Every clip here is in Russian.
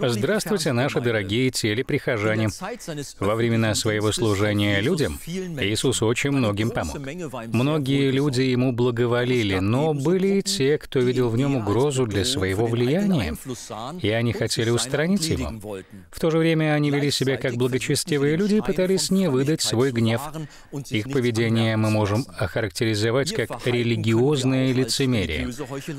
Здравствуйте, наши дорогие телеприхожане. Во времена своего служения людям Иисус очень многим помог. Многие люди ему благоволили, но были и те, кто видел в нем угрозу для своего влияния, и они хотели устранить его. В то же время они вели себя как благочестивые люди и пытались не выдать свой гнев. Их поведение мы можем охарактеризовать как религиозное лицемерие.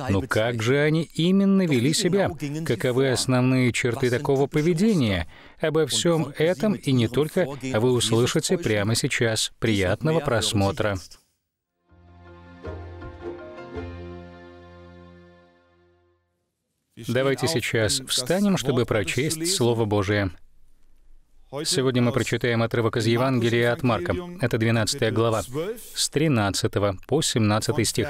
Но как же они именно вели себя? Каковы основные черты такого поведения. Обо всем этом и не только вы услышите прямо сейчас. Приятного просмотра. Давайте сейчас встанем, чтобы прочесть Слово Божие. Сегодня мы прочитаем отрывок из Евангелия от Марка. Это 12 глава, с 13 по 17 стих.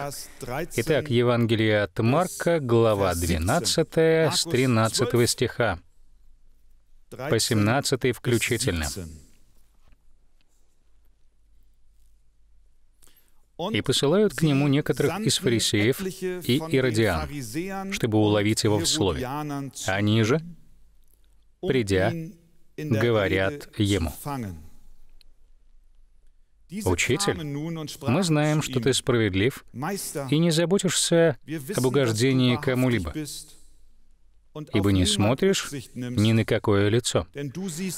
Итак, Евангелие от Марка, глава 12, с 13 стиха по 17 включительно. и посылают к нему некоторых из фарисеев и иродиан, чтобы уловить его в слове. Они же, придя, говорят ему. Учитель, мы знаем, что ты справедлив и не заботишься об угождении кому-либо, ибо не смотришь ни на какое лицо,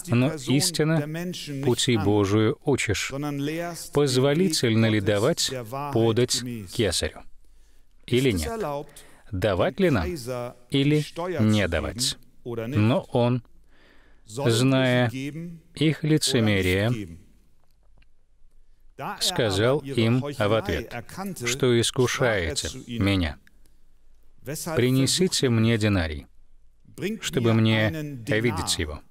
но истинно пути Божию учишь. Позволительно ли давать подать кесарю или нет? Давать ли нам или не давать? Но он зная их лицемерие, сказал им в ответ, а, что искушаете меня. Принесите мне динарий, чтобы мне видеть его.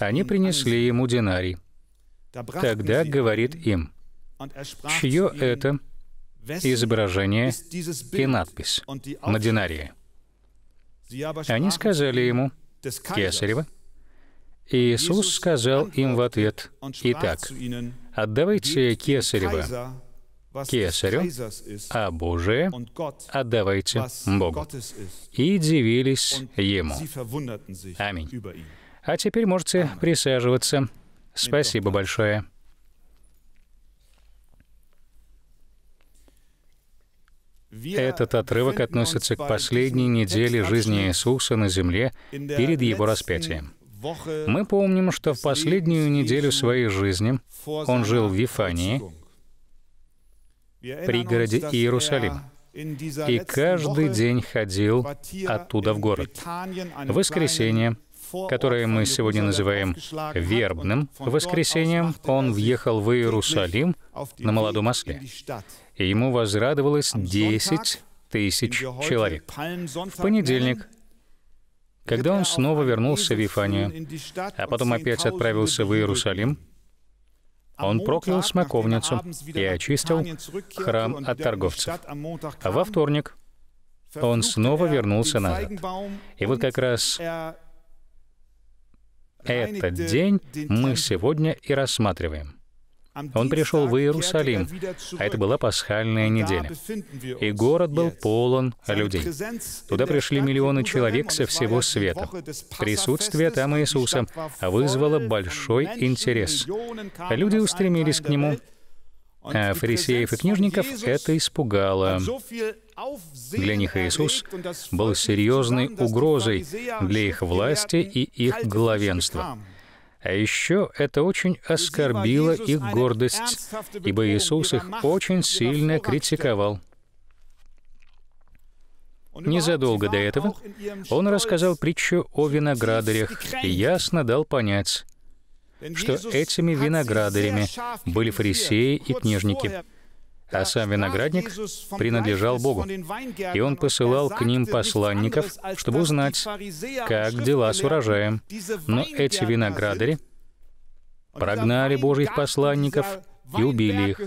Они принесли ему динарий. Тогда говорит им, чье это изображение и надпись на динарии. Они сказали ему, Кесарева, Иисус сказал им в ответ, «Итак, отдавайте Кесарева кесарю, а Божие отдавайте Богу». И дивились Ему. Аминь. А теперь можете присаживаться. Спасибо большое. Этот отрывок относится к последней неделе жизни Иисуса на земле перед Его распятием. Мы помним, что в последнюю неделю своей жизни он жил в Вифании, пригороде Иерусалима, er и каждый день ходил оттуда в город. В воскресенье которое мы сегодня называем вербным воскресением, он er въехал в Иерусалим на молодом осле. И ему возрадовалось 10 тысяч человек. В понедельник когда он снова вернулся в Вифанию, а потом опять отправился в Иерусалим, он проклял смоковницу и очистил храм от торговцев. А во вторник он снова вернулся назад. И вот как раз этот день мы сегодня и рассматриваем. Он пришел в Иерусалим, а это была пасхальная неделя. И город был полон людей. Туда пришли миллионы человек со всего света. Присутствие там Иисуса вызвало большой интерес. Люди устремились к нему, а фарисеев и книжников это испугало. Для них Иисус был серьезной угрозой для их власти и их главенства. А еще это очень оскорбило их гордость, ибо Иисус их очень сильно критиковал. Незадолго до этого он рассказал притчу о виноградарях и ясно дал понять, что этими виноградарями были фарисеи и книжники а сам виноградник принадлежал Богу. И он посылал к ним посланников, чтобы узнать, как дела с урожаем. Но эти виноградари прогнали Божьих посланников и убили их.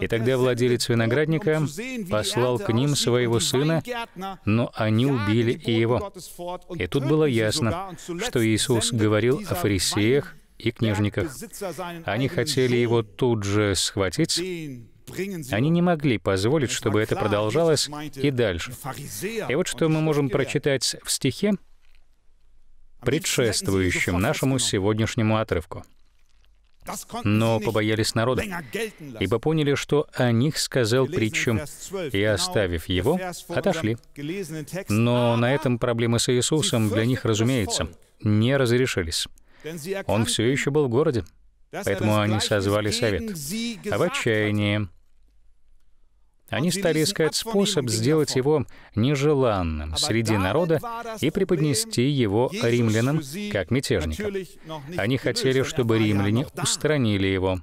И тогда владелец виноградника послал к ним своего сына, но они убили и его. И тут было ясно, что Иисус говорил о фарисеях и книжниках. Они хотели его тут же схватить, они не могли позволить, чтобы это продолжалось и дальше. И вот что мы можем прочитать в стихе, предшествующем нашему сегодняшнему отрывку. Но побоялись народа, ибо поняли, что о них сказал притчу, и, оставив его, отошли. Но на этом проблемы с Иисусом для них, разумеется, не разрешились. Он все еще был в городе, поэтому они созвали совет. А в отчаянии они стали искать способ сделать его нежеланным среди народа и преподнести его римлянам как мятежника. Они хотели, er чтобы римляне устранили его.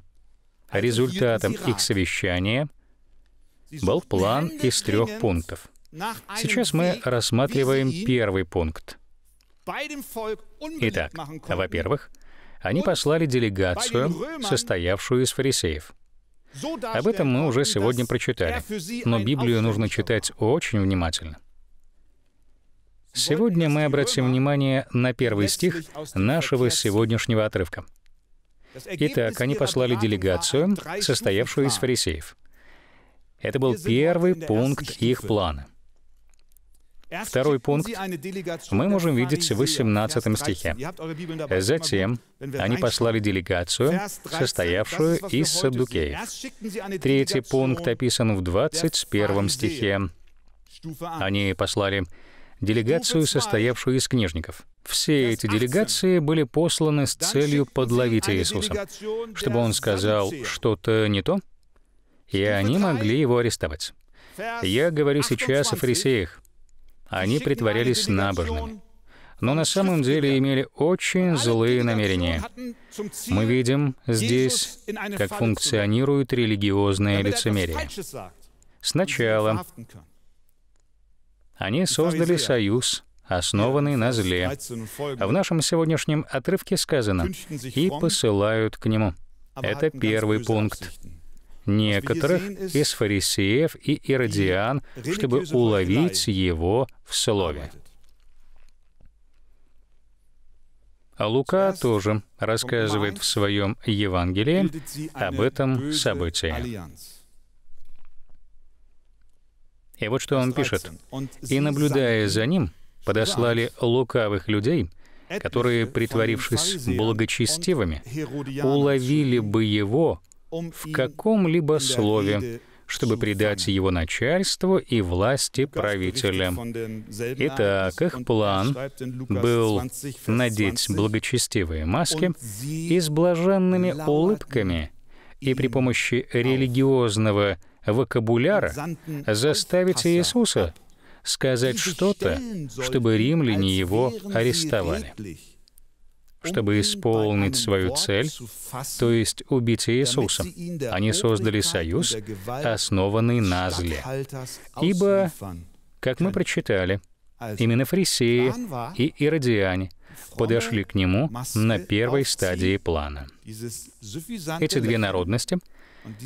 Результатом их совещания был план из трех пунктов. Сейчас мы рассматриваем первый пункт. Итак, во-первых, они послали делегацию, состоявшую из фарисеев. Об этом мы уже сегодня прочитали, но Библию нужно читать очень внимательно. Сегодня мы обратим внимание на первый стих нашего сегодняшнего отрывка. Итак, они послали делегацию, состоявшую из фарисеев. Это был первый пункт их плана — Второй пункт мы можем видеть в 18 стихе. «Затем они послали делегацию, состоявшую из саддукеев». Третий пункт описан в 21 стихе. Они послали делегацию, состоявшую из книжников. Все эти делегации были посланы с целью подловить Иисуса, чтобы он сказал что-то не то, и они могли его арестовать. Я говорю сейчас о фарисеях, они притворялись набожными, но на самом деле имели очень злые намерения. Мы видим здесь, как функционирует религиозное лицемерие. Сначала они создали союз, основанный на зле. А в нашем сегодняшнем отрывке сказано «и посылают к нему». Это первый пункт некоторых из фарисеев и иродиан, чтобы уловить его в слове. А Лука тоже рассказывает в своем Евангелии об этом событии. И вот что он пишет. «И, наблюдая за ним, подослали лукавых людей, которые, притворившись благочестивыми, уловили бы его в каком-либо слове, чтобы предать его начальству и власти правителя. Итак, их план э, был надеть благочестивые маски и с блаженными улыбками и при помощи религиозного вокабуляра заставить Иисуса сказать что-то, чтобы римляне его арестовали чтобы исполнить свою цель, то есть убить Иисуса. Они создали союз, основанный на зле. Ибо, как мы прочитали, именно фарисеи и иродиане подошли к нему на первой стадии плана. Эти две народности —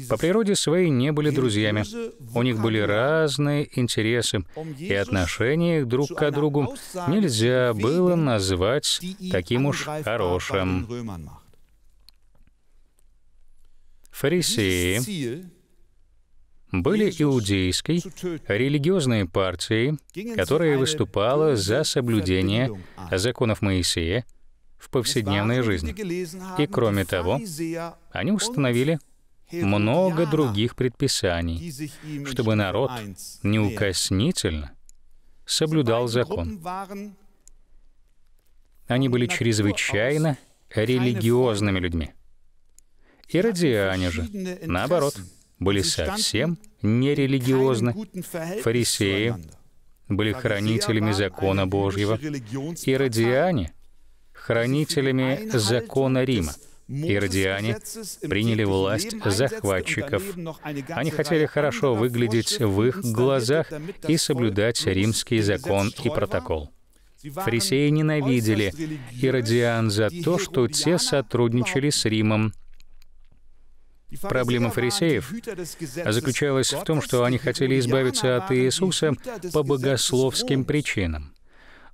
по природе своей не были друзьями. У них были разные интересы, и отношения их друг к другу нельзя было назвать таким уж хорошим. Фарисеи были иудейской религиозной партией, которая выступала за соблюдение законов Моисея в повседневной жизни. И кроме того, они установили, много других предписаний, чтобы народ неукоснительно соблюдал закон. Они были чрезвычайно религиозными людьми. Иродиане же, наоборот, были совсем нерелигиозны. Фарисеи были хранителями закона Божьего. Иродиане — хранителями закона Рима — Иродиане приняли власть захватчиков. Они хотели хорошо выглядеть в их глазах и соблюдать римский закон и протокол. Фарисеи ненавидели иродиан за то, что те сотрудничали с Римом. Проблема фарисеев заключалась в том, что они хотели избавиться от Иисуса по богословским причинам.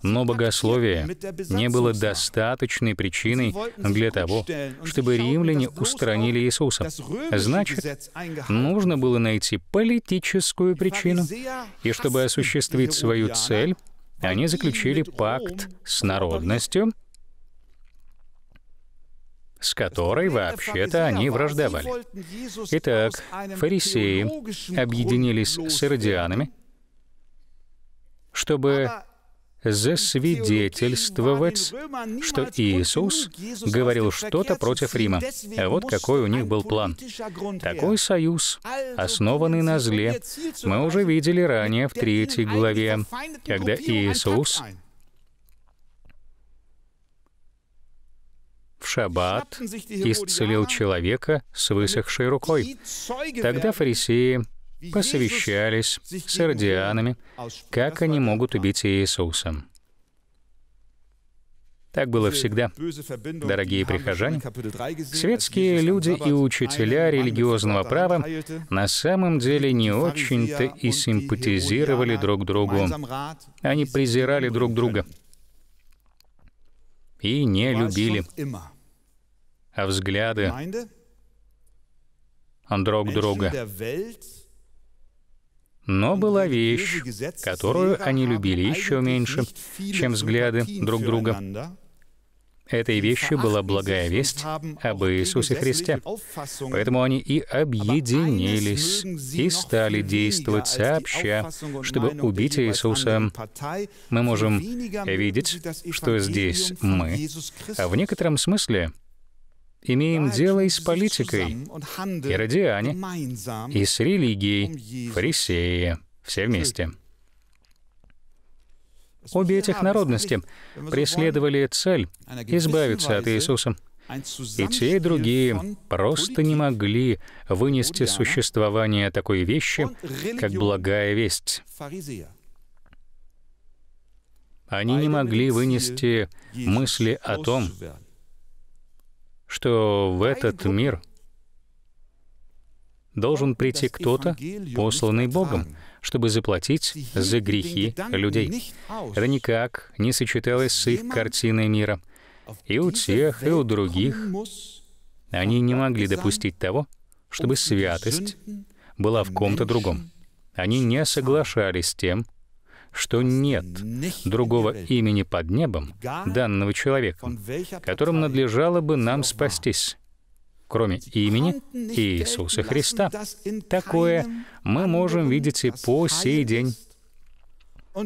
Но богословие не было достаточной причиной для того, чтобы римляне устранили Иисуса. Значит, нужно было найти политическую причину, и чтобы осуществить свою цель, они заключили пакт с народностью, с которой вообще-то они враждовали. Итак, фарисеи объединились с иродианами, чтобы засвидетельствовать, что Иисус говорил что-то против Рима. вот какой у них был план. Такой союз, основанный на зле, мы уже видели ранее в третьей главе, когда Иисус в шаббат исцелил человека с высохшей рукой. Тогда фарисеи посовещались с ирдианами, как они могут убить Иисуса. Так было всегда. Дорогие прихожане, светские люди и учителя религиозного права на самом деле не очень-то и симпатизировали друг другу. Они презирали друг друга и не любили. А взгляды друг друга но была вещь, которую они любили еще меньше, чем взгляды друг друга. Этой вещью была благая весть об Иисусе Христе. Поэтому они и объединились, и стали действовать сообща, чтобы убить Иисуса. Мы можем видеть, что здесь мы, а в некотором смысле — имеем дело и с политикой, иродиане, и с религией, фарисеи, все вместе. Обе этих народности преследовали цель избавиться от Иисуса. И те, и другие просто не могли вынести существование такой вещи, как благая весть. Они не могли вынести мысли о том, что в этот мир должен прийти кто-то, посланный Богом, чтобы заплатить за грехи людей. Это никак не сочеталось с их картиной мира. А и у тех, и у других они не могли допустить того, чтобы святость была в ком-то другом. Они не соглашались с тем, что нет другого имени под небом данного человека, которым надлежало бы нам спастись, кроме имени Иисуса Христа. Такое мы можем видеть и по сей день.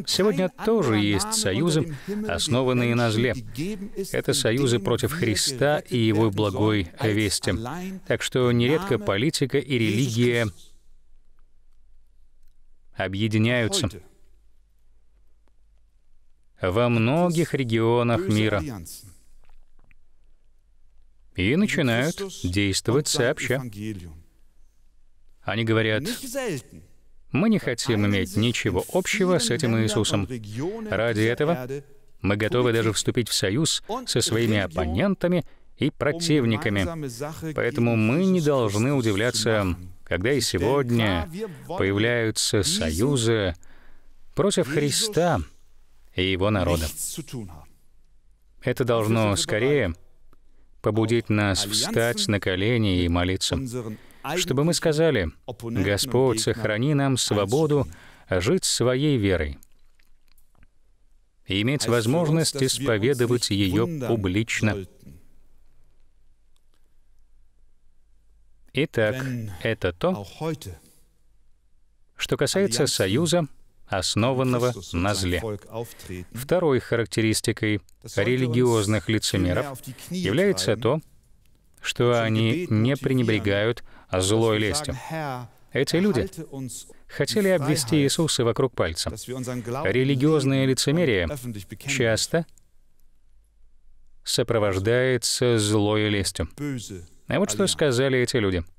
Сегодня тоже есть союзы, основанные на зле. Это союзы против Христа и Его благой вести. Так что нередко политика и религия объединяются во многих регионах мира и начинают действовать сообща. Они говорят, мы не хотим иметь ничего общего с этим Иисусом. Ради этого мы готовы даже вступить в союз со своими оппонентами и противниками. Поэтому мы не должны удивляться, когда и сегодня появляются союзы против Христа, и его народа. Это должно скорее побудить нас встать на колени и молиться, чтобы мы сказали, «Господь, сохрани нам свободу жить своей верой» и иметь возможность исповедовать ее публично. Итак, это то, что касается Союза — основанного на зле. Второй характеристикой религиозных лицемеров является то, что они не пренебрегают злой лестью. Эти люди хотели обвести Иисуса вокруг пальца. Религиозное лицемерие часто сопровождается злой лестью. А вот что сказали эти люди —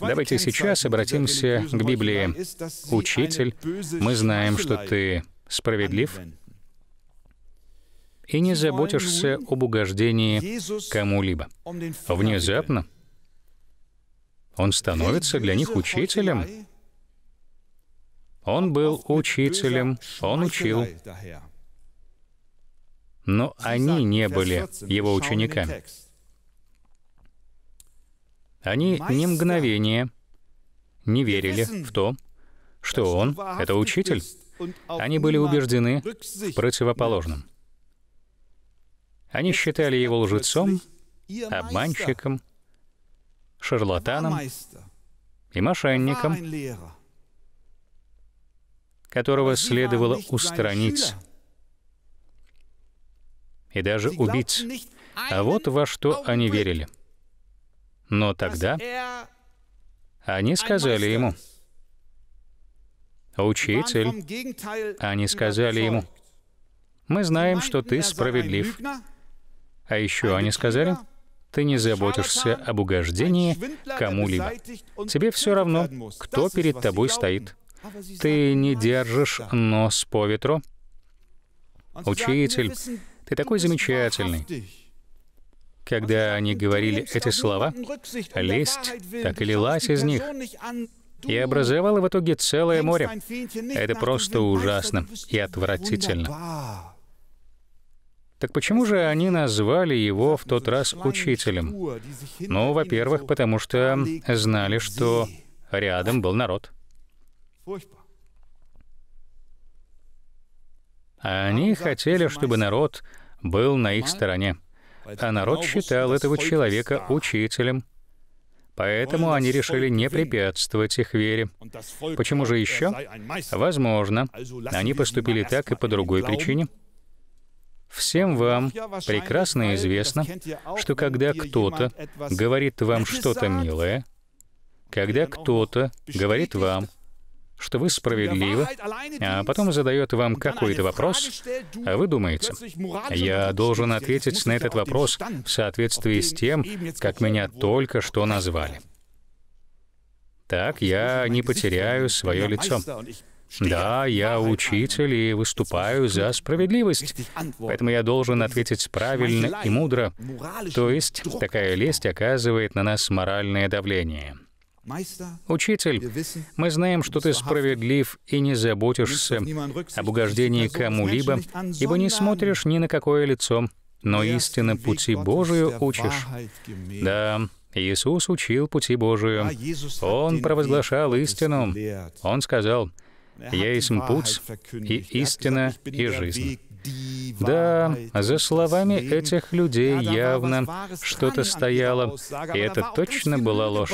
Давайте сейчас обратимся к Библии. «Учитель, мы знаем, что ты справедлив и не заботишься об угождении кому-либо». Внезапно он становится для них учителем. Он был учителем, он учил. Но они не были его учениками. Они ни мгновения не верили в то, что он — это учитель. Они были убеждены в противоположном. Они считали его лжецом, обманщиком, шарлатаном и мошенником, которого следовало устранить и даже убить. А вот во что они верили — но тогда они сказали ему, «Учитель». Они сказали ему, «Мы знаем, что ты справедлив». А еще они сказали, «Ты не заботишься об угождении кому-либо. Тебе все равно, кто перед тобой стоит. Ты не держишь нос по ветру». «Учитель, ты такой замечательный когда они говорили эти слова, лесть так и лилась из них и образовала в итоге целое море. Это просто ужасно и отвратительно. Так почему же они назвали его в тот раз учителем? Ну, во-первых, потому что знали, что рядом был народ. Они хотели, чтобы народ был на их стороне. А народ считал этого человека учителем. Поэтому они решили не препятствовать их вере. Почему же еще? Возможно, они поступили так и по другой причине. Всем вам прекрасно известно, что когда кто-то говорит вам что-то милое, когда кто-то говорит вам что вы справедливы, а потом задает вам какой-то вопрос, а вы думаете, я должен ответить на этот вопрос в соответствии с тем, как меня только er что назвали. Так я не потеряю свое лицо. Да, я учитель и выступаю за справедливость, поэтому я должен ответить правильно и мудро. То есть такая лесть оказывает на нас моральное давление. Учитель, мы знаем, что ты справедлив и не заботишься об угождении кому-либо, ибо не смотришь ни на какое лицо, но истинно пути Божию учишь. Да, Иисус учил пути Божию. А Он провозглашал истину. Он сказал, er «Я есть путь и er истина и жизнь». Да, за словами этих людей явно что-то стояло, и это точно была ложь.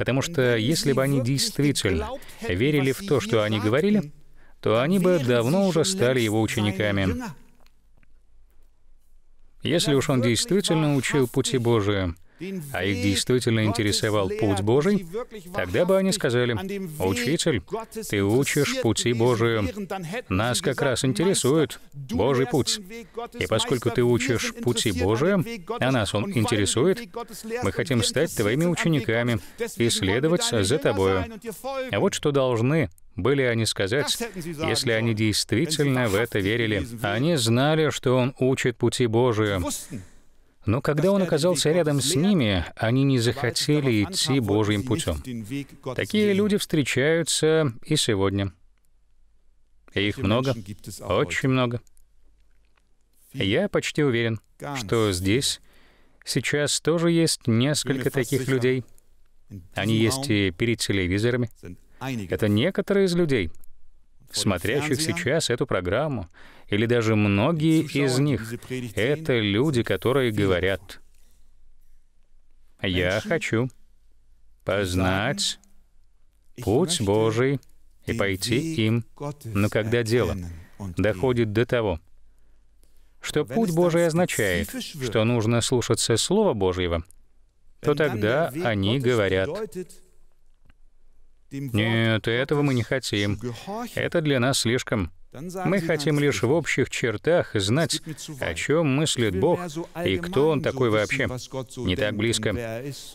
Потому что если бы они действительно верили в то, что они говорили, то они бы давно уже стали его учениками. Если уж он действительно учил пути Божия а их действительно интересовал путь Божий, тогда бы они сказали, «Учитель, ты учишь пути Божию. Нас как раз интересует Божий путь. И поскольку ты учишь пути Божии, а нас он интересует, мы хотим стать твоими учениками и следовать за тобою». А вот что должны были они сказать, если они действительно в это верили. Они знали, что он учит пути Божии. Но когда он оказался рядом с ними, они не захотели идти Божьим путем. Такие люди встречаются и сегодня. И их много, очень много. Я почти уверен, что здесь сейчас тоже есть несколько таких людей. Они есть и перед телевизорами. Это некоторые из людей — смотрящих сейчас эту программу, или даже многие из них, это люди, которые говорят, «Я хочу познать путь Божий и пойти им». Но когда дело доходит до того, что путь Божий означает, что нужно слушаться Слова Божьего, то тогда они говорят, нет, этого мы не хотим. Это для нас слишком. Мы хотим лишь в общих чертах знать, о чем мыслит Бог и кто Он такой вообще. Не так близко.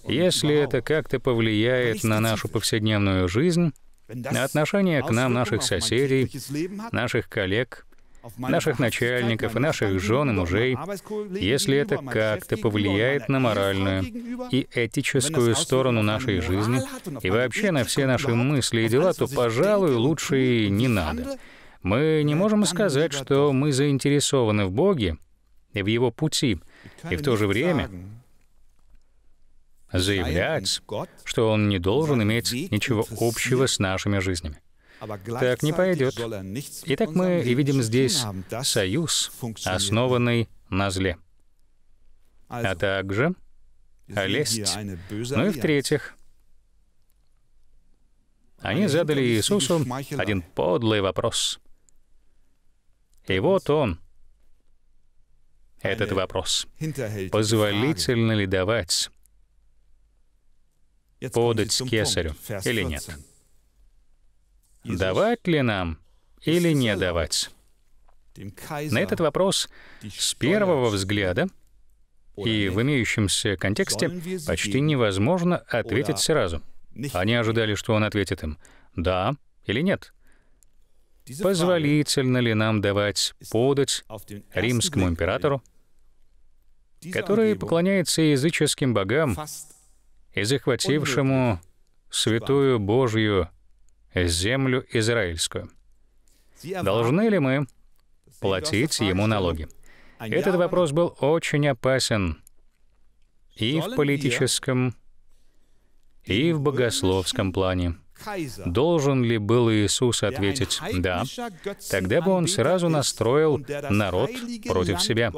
Если это как-то повлияет на нашу повседневную жизнь, на отношение к нам наших соседей, наших коллег, наших начальников и наших жен и мужей, если это как-то повлияет на моральную и этическую сторону нашей жизни и вообще на все наши мысли и дела, то, пожалуй, лучше и не надо. Мы не можем сказать, что мы заинтересованы в Боге и в Его пути, и в то же время заявлять, что Он не должен иметь ничего общего с нашими жизнями. Так не пойдет. Er Итак, мы и видим здесь союз, основанный на зле, а также лесть. Ну и в-третьих, они задали Иисусу один подлый вопрос. И вот он, этот вопрос. Позволительно ли давать подать кесарю или нет? давать ли нам или не давать? На этот вопрос с первого взгляда и в имеющемся контексте почти невозможно ответить сразу. Они ожидали, что он ответит им «да» или «нет». Позволительно ли нам давать подать римскому императору, который поклоняется языческим богам и захватившему святую Божью землю израильскую. Должны ли мы платить ему налоги? Этот вопрос был очень опасен и в политическом, и в богословском плане. Должен ли был Иисус ответить «да», тогда бы он сразу настроил народ против себя.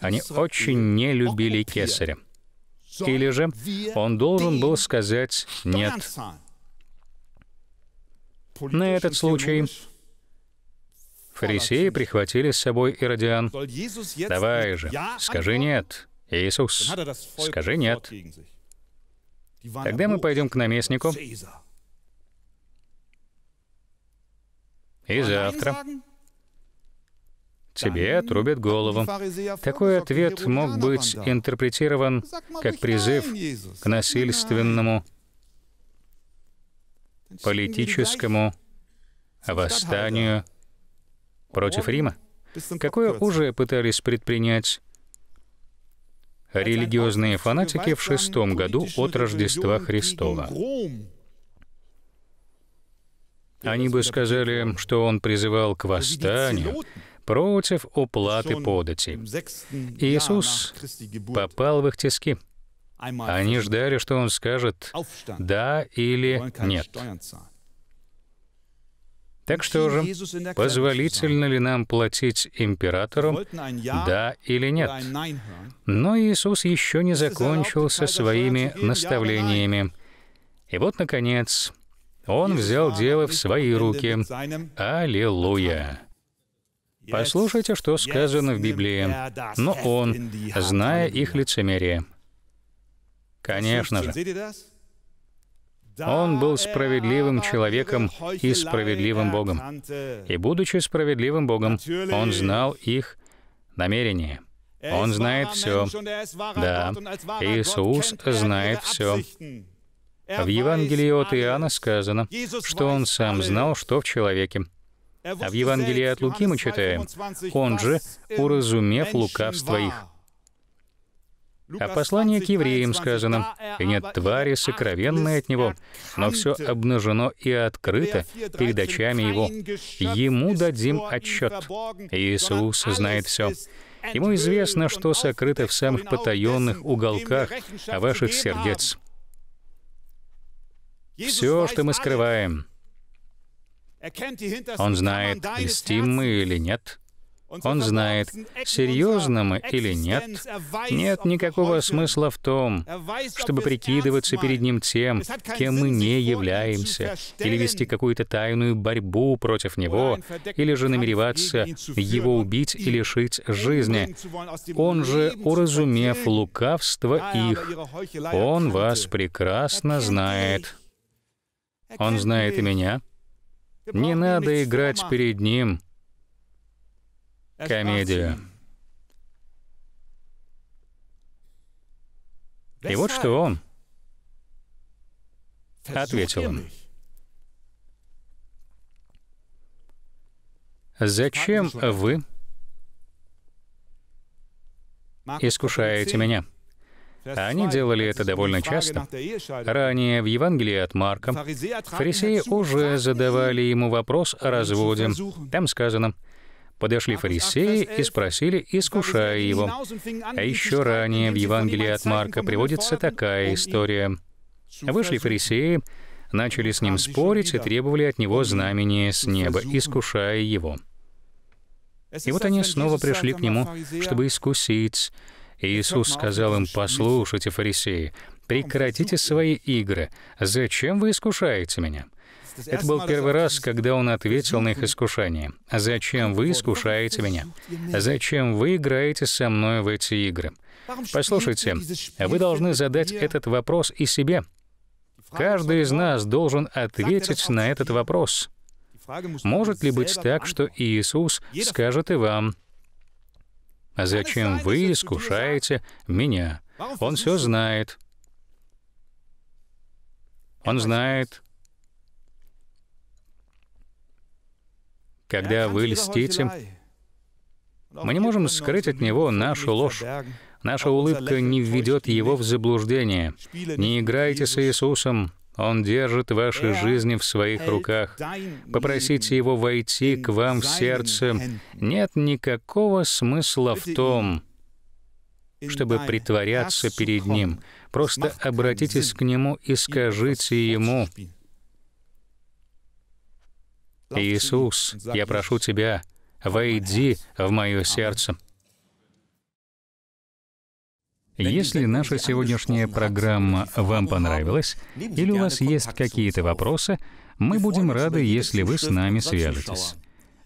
Они очень не любили кесаря. Или же он должен был сказать «нет» На этот случай фарисеи прихватили с собой Иродиан. «Давай же, скажи «нет», Иисус, скажи «нет». Тогда мы пойдем к наместнику. И завтра тебе отрубят голову. Такой ответ мог быть интерпретирован как призыв к насильственному политическому восстанию против Рима? Какое уже пытались предпринять религиозные фанатики в шестом году от Рождества Христова? Они бы сказали, что он призывал к восстанию против уплаты подати. Иисус попал в их тиски. Они ждали, что он скажет «да» или «нет». Так что же, позволительно ли нам платить императору да или нет? Но Иисус еще не закончил со своими наставлениями. И вот, наконец, Он взял дело в свои руки. Аллилуйя! Послушайте, что сказано в Библии. «Но Он, зная их лицемерие, Конечно же. Он был э, справедливым человеком и справедливым Богом. И будучи справедливым Богом, он знал их намерения. Он знает все. Er да, Иисус er знает все. Er в Евангелии от Иоанна сказано, что он сам знал, что в человеке. А в Евангелии от Луки мы читаем, «Он же, уразумев лукавство их, а в послании к евреям сказано, э, «И нет твари сокровенной от него, но все обнажено и открыто перед очами его. Ему дадим отчет. Иисус знает все». Ему известно, что сокрыто в самых потаенных уголках а ваших сердец. Все, что мы скрываем, он знает, льстим мы или нет. Он знает, серьезно мы или нет. Нет никакого смысла в том, чтобы прикидываться перед ним тем, кем мы не являемся, или вести какую-то тайную борьбу против него, или же намереваться его убить и лишить жизни. Он же, уразумев лукавство их, он вас прекрасно знает. Он знает и меня. Не надо играть перед ним, комедию. И вот что он ответил им. «Зачем вы искушаете меня?» Они делали это довольно часто. Ранее в Евангелии от Марка фарисеи уже задавали ему вопрос о разводе. Там сказано, Подошли фарисеи и спросили, искушая его. А еще ранее в Евангелии от Марка приводится такая история. Вышли фарисеи, начали с ним спорить и требовали от него знамения с неба, искушая его. И вот они снова пришли к нему, чтобы искусить. Иисус сказал им, «Послушайте, фарисеи, прекратите свои игры. Зачем вы искушаете меня?» Это был первый раз, когда он ответил на их искушение. «Зачем вы искушаете меня? Зачем вы играете со мной в эти игры?» Послушайте, вы должны задать этот вопрос и себе. Каждый из нас должен ответить на этот вопрос. Может ли быть так, что Иисус скажет и вам, «Зачем вы искушаете меня?» Он все знает. Он знает, Когда вы льстите, мы не можем скрыть от него нашу ложь. Наша улыбка не введет его в заблуждение. Не играйте с Иисусом. Он держит ваши жизни в своих руках. Попросите Его войти к вам в сердце. Нет никакого смысла в том, чтобы притворяться перед Ним. Просто обратитесь к Нему и скажите Ему, Иисус, я прошу Тебя, войди в мое сердце. Если наша сегодняшняя программа вам понравилась, или у вас есть какие-то вопросы, мы будем рады, если вы с нами свяжетесь.